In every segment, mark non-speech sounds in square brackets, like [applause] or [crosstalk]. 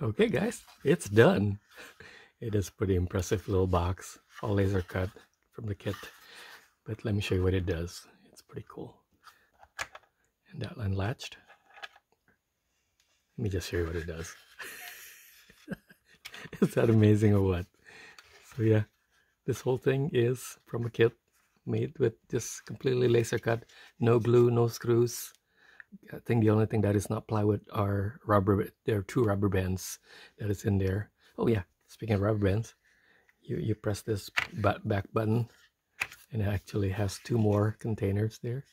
Okay, guys, it's done. It is pretty impressive little box, all laser cut from the kit. But let me show you what it does. It's pretty cool. And that unlatched. Let me just show you what it does. [laughs] is that amazing or what? So yeah, this whole thing is from a kit made with just completely laser cut. No glue, no screws. I think the only thing that is not plywood are rubber. There are two rubber bands that is in there. Oh yeah, speaking of rubber bands, you, you press this back button and it actually has two more containers there.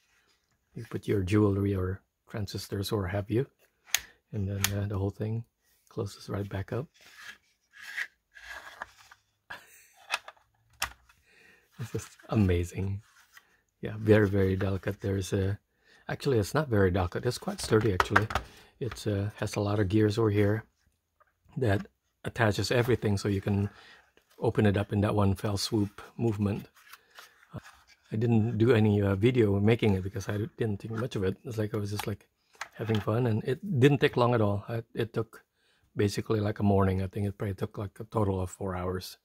You put your jewelry or transistors or have you. And then uh, the whole thing closes right back up. [laughs] this is amazing. Yeah, very, very delicate. There's a Actually, it's not very delicate. It's quite sturdy, actually. It uh, has a lot of gears over here that attaches everything so you can open it up in that one fell swoop movement. Uh, I didn't do any uh, video making it because I didn't think much of it. It's like I was just like having fun and it didn't take long at all. I, it took basically like a morning. I think it probably took like a total of four hours.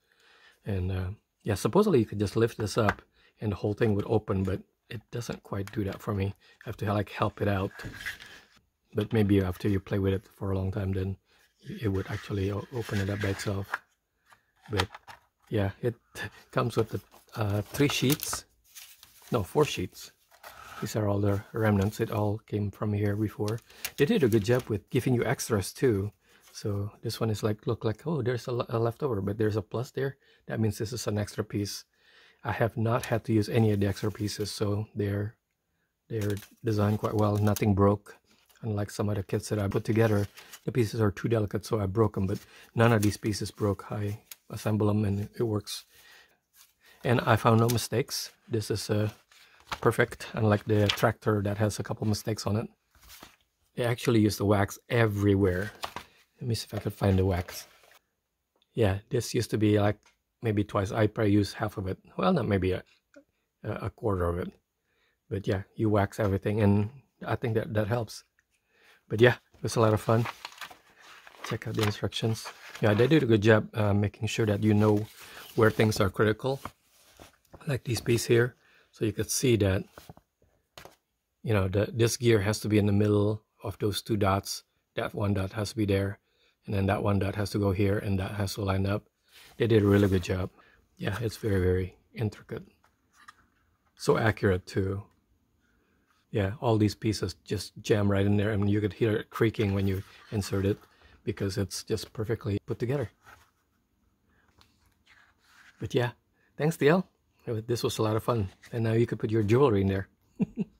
And uh, yeah, supposedly you could just lift this up and the whole thing would open, but it doesn't quite do that for me. I have to like help it out. But maybe after you play with it for a long time, then it would actually open it up by itself. But yeah, it [laughs] comes with the, uh, three sheets, no, four sheets. These are all the remnants. It all came from here before. They did a good job with giving you extras too. So this one is like, look like, oh, there's a, a leftover, but there's a plus there. That means this is an extra piece I have not had to use any of the extra pieces, so they're they're designed quite well. Nothing broke. Unlike some other kits that I put together, the pieces are too delicate, so I broke them. But none of these pieces broke. I assemble them and it works. And I found no mistakes. This is a uh, perfect, unlike the tractor that has a couple mistakes on it. They actually use the wax everywhere. Let me see if I could find the wax. Yeah, this used to be like maybe twice. I probably use half of it. Well, not maybe a, a quarter of it. But yeah, you wax everything and I think that, that helps. But yeah, it was a lot of fun. Check out the instructions. Yeah, they did a good job uh, making sure that you know where things are critical. Like this piece here. So you could see that, you know, the, this gear has to be in the middle of those two dots. That one dot has to be there. And then that one dot has to go here and that has to line up they did a really good job. Yeah, it's very, very intricate. So accurate too. Yeah, all these pieces just jam right in there. I mean, you could hear it creaking when you insert it because it's just perfectly put together. But yeah, thanks DL. This was a lot of fun. And now you could put your jewelry in there. [laughs]